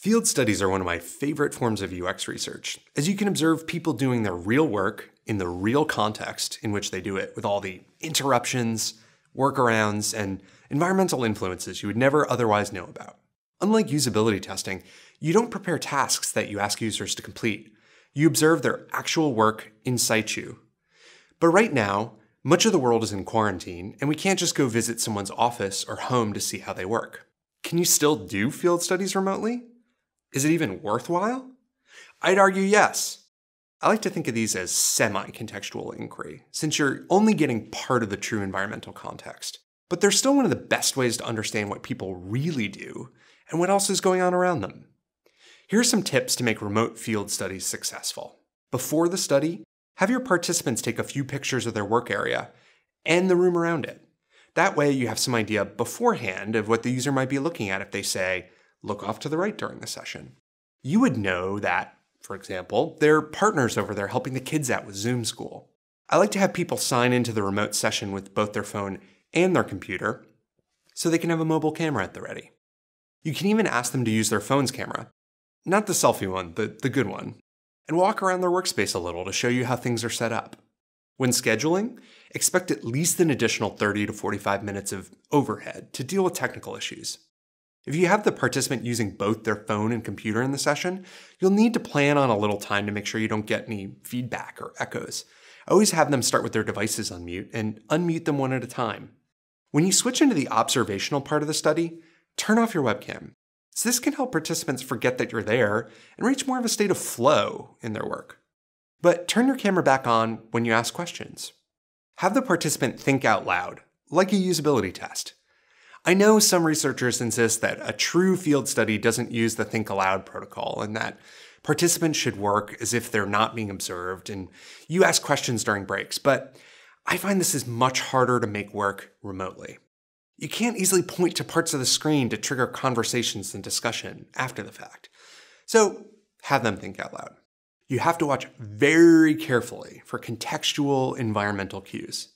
Field studies are one of my favorite forms of UX research, as you can observe people doing their real work in the real context in which they do it, with all the interruptions, workarounds, and environmental influences you would never otherwise know about. Unlike usability testing, you don't prepare tasks that you ask users to complete. You observe their actual work in situ. But right now, much of the world is in quarantine, and we can't just go visit someone's office or home to see how they work. Can you still do field studies remotely? Is it even worthwhile? I'd argue yes. I like to think of these as semi-contextual inquiry, since you're only getting part of the true environmental context. But they're still one of the best ways to understand what people really do and what else is going on around them. Here are some tips to make remote field studies successful. Before the study, have your participants take a few pictures of their work area and the room around it. That way you have some idea beforehand of what the user might be looking at if they say, look off to the right during the session. You would know that, for example, there are partners over there helping the kids out with Zoom school. I like to have people sign into the remote session with both their phone and their computer so they can have a mobile camera at the ready. You can even ask them to use their phone's camera, not the selfie one, the, the good one, and walk around their workspace a little to show you how things are set up. When scheduling, expect at least an additional 30 to 45 minutes of overhead to deal with technical issues. If you have the participant using both their phone and computer in the session, you'll need to plan on a little time to make sure you don't get any feedback or echoes. always have them start with their devices on mute and unmute them one at a time. When you switch into the observational part of the study, turn off your webcam. So this can help participants forget that you're there and reach more of a state of flow in their work. But turn your camera back on when you ask questions. Have the participant think out loud, like a usability test. I know some researchers insist that a true field study doesn't use the think aloud protocol and that participants should work as if they're not being observed and you ask questions during breaks, but I find this is much harder to make work remotely. You can't easily point to parts of the screen to trigger conversations and discussion after the fact. So have them think out loud. You have to watch very carefully for contextual environmental cues.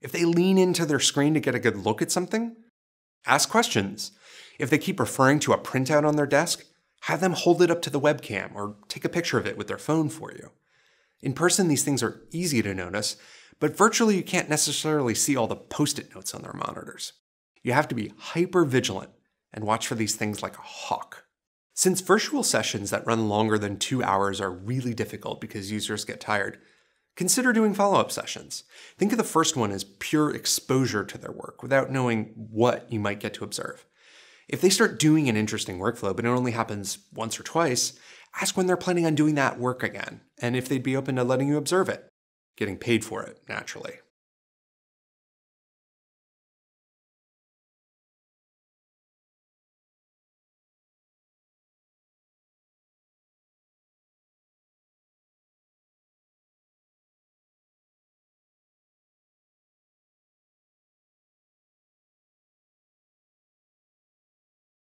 If they lean into their screen to get a good look at something, Ask questions. If they keep referring to a printout on their desk, have them hold it up to the webcam or take a picture of it with their phone for you. In person, these things are easy to notice, but virtually you can't necessarily see all the post it notes on their monitors. You have to be hyper vigilant and watch for these things like a hawk. Since virtual sessions that run longer than two hours are really difficult because users get tired, consider doing follow-up sessions. Think of the first one as pure exposure to their work without knowing what you might get to observe. If they start doing an interesting workflow, but it only happens once or twice, ask when they're planning on doing that work again, and if they'd be open to letting you observe it, getting paid for it, naturally.